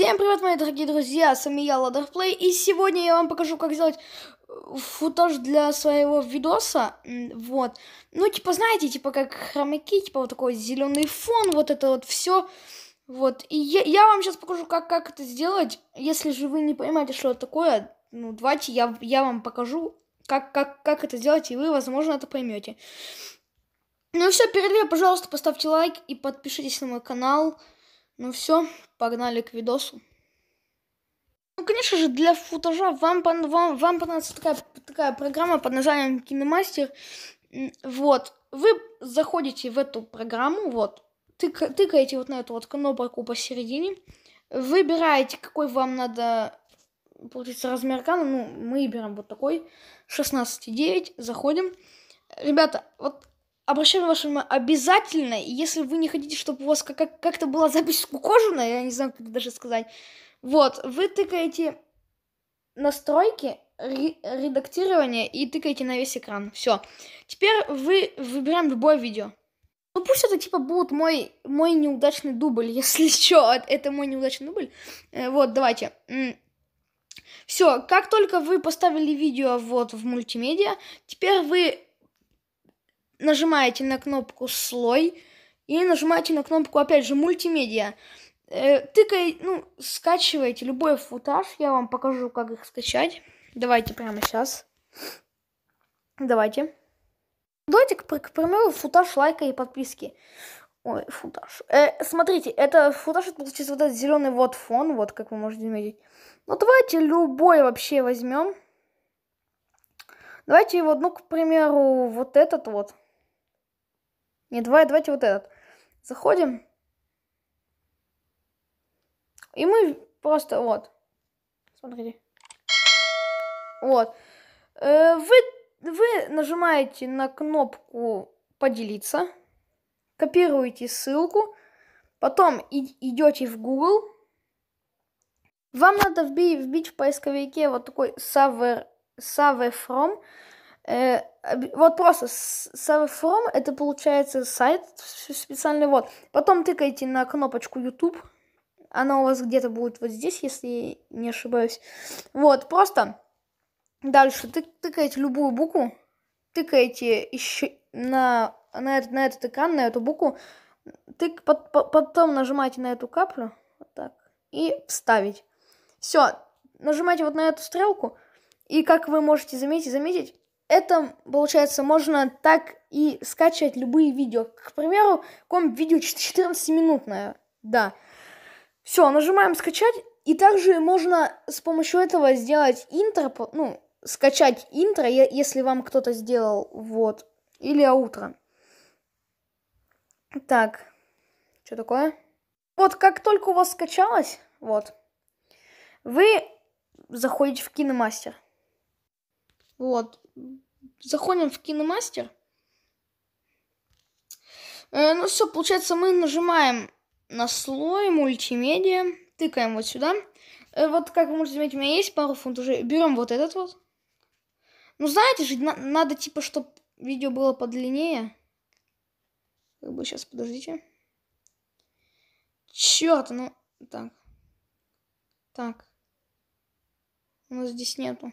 Всем привет, мои дорогие друзья, с вами я, Ладерплей, и сегодня я вам покажу, как сделать э, футаж для своего видоса, вот, ну, типа, знаете, типа, как хромаки, типа, вот такой зеленый фон, вот это вот все, вот, и я, я вам сейчас покажу, как, как это сделать, если же вы не понимаете, что это такое, ну, давайте я, я вам покажу, как, как, как это сделать, и вы, возможно, это поймете. Ну, все, перед пожалуйста, поставьте лайк и подпишитесь на мой канал, ну все, погнали к видосу. Ну, конечно же, для футажа вам, вам, вам понадобится такая, такая программа под названием Киномастер. Вот, вы заходите в эту программу, вот, тык тыкаете вот на эту вот кнопку посередине, выбираете, какой вам надо, получится, размер экрана, ну, мы берем вот такой, 16,9, заходим. Ребята, вот обращаем ваше внимание, обязательно, если вы не хотите, чтобы у вас как- как-то была запись скукожена, я не знаю, как даже сказать, вот, вы тыкаете настройки, ре- редактирование и тыкаете на весь экран. Все. Теперь вы выбираем любое видео. Ну пусть это типа будет мой, мой неудачный дубль, если что, это мой неудачный дубль. Э, вот, давайте. Все, как только вы поставили видео вот в мультимедиа, теперь вы нажимаете на кнопку «Слой» и нажимаете на кнопку, опять же, «Мультимедиа». Э, тыкай, ну, скачиваете любой футаж. Я вам покажу, как их скачать. Давайте прямо сейчас. Давайте. Давайте, к, к примеру, футаж лайка и подписки. Ой, футаж. Э, смотрите, это футаж, это получается вот этот зеленый вот фон, вот как вы можете заметить. Ну, давайте любой вообще возьмем. Давайте вот, ну, к примеру, вот этот вот. Не, давай, давайте вот этот. Заходим. И мы просто вот. Смотрите. Вот. Э, вы, вы нажимаете на кнопку поделиться, копируете ссылку, потом идете в Google. Вам надо вбить, вбить в поисковике вот такой server, server from. Э, вот просто serverform это получается сайт специальный вот. Потом тыкайте на кнопочку YouTube. Она у вас где-то будет вот здесь, если не ошибаюсь. Вот, просто дальше ты, тыкаете любую букву, тыкаете еще на, на, этот, на этот экран, на эту букву, тык, под, под, потом нажимаете на эту каплю, вот так, и вставить. Все, нажимаете вот на эту стрелку, и как вы можете заметить, заметить, это, получается, можно так и скачивать любые видео. К примеру, комп видео 14-минутное. Да. Все, нажимаем скачать. И также можно с помощью этого сделать интро, ну, скачать интро, если вам кто-то сделал, вот. Или аутро. Так, что такое? Вот как только у вас скачалось, вот, вы заходите в Киномастер. Вот. Заходим в киномастер. Э, ну все, получается, мы нажимаем на слой мультимедиа, тыкаем вот сюда. Э, вот как вы можете заметить, у меня есть пару фунтажей. Берем вот этот вот. Ну знаете же, на надо типа, чтобы видео было подлиннее. Как бы сейчас, подождите. Черт, ну так. Так. У нас здесь нету.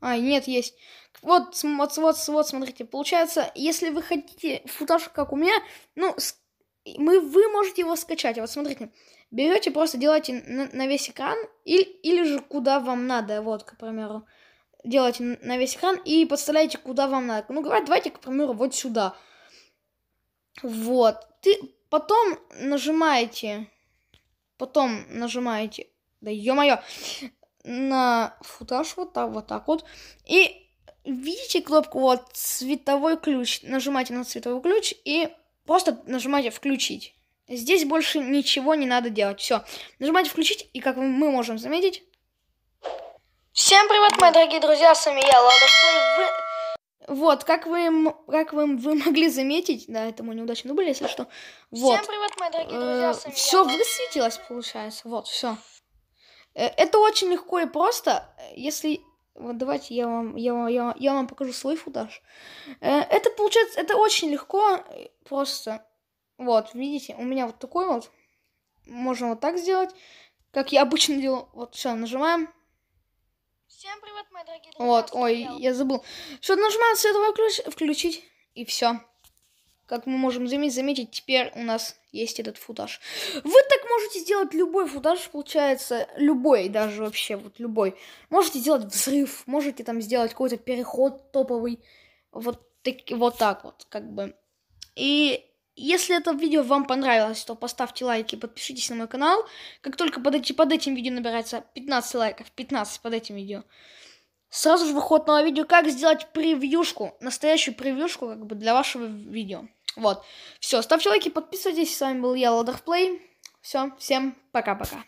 А, нет, есть. Вот, вот, вот, вот, смотрите, получается, если вы хотите футаж, как у меня, ну, мы, вы можете его скачать. Вот, смотрите, берете, просто делаете на, на весь экран, или, или же куда вам надо, вот, к примеру, делаете на весь экран и подставляете, куда вам надо. Ну, говорят, давайте, к примеру, вот сюда. Вот. Ты потом нажимаете, потом нажимаете, да ё-моё, на футаж вот так, вот так вот. И видите кнопку вот цветовой ключ? Нажимайте на цветовой ключ и просто нажимайте включить. Здесь больше ничего не надо делать. Все. Нажимайте включить, и как мы можем заметить... Всем привет, мои дорогие друзья, с вами я, Лада Вы... Вот, как вы, как вы, вы могли заметить, да, этому мы неудачно были, если что. Вот. Всем привет, мои дорогие э, друзья, с вами Все высветилось, получается. Вот, все. Э, это очень легко и просто, если... Вот давайте я вам, я, вам, я, я вам покажу свой футаж. Э, это получается, это очень легко, э, просто. Вот, видите, у меня вот такой вот. Можно вот так сделать, как я обычно делаю. Вот, все, нажимаем. Всем привет, мои дорогие друзья. Вот, ой, я забыл. Все, нажимаем световой ключ, включить, и все. Как мы можем заметить, теперь у нас есть этот футаж. Вы так можете сделать любой футаж, получается, любой, даже вообще, вот любой. Можете сделать взрыв, можете там сделать какой-то переход топовый. Вот, так, вот так вот, как бы. И если это видео вам понравилось, то поставьте лайки, подпишитесь на мой канал. Как только под, эти, под этим видео набирается 15 лайков, 15 под этим видео, сразу же выход нового видео, как сделать превьюшку, настоящую превьюшку как бы для вашего видео. Вот. Все, ставьте лайки, подписывайтесь. С вами был я, Ладахплей. Все, всем пока-пока.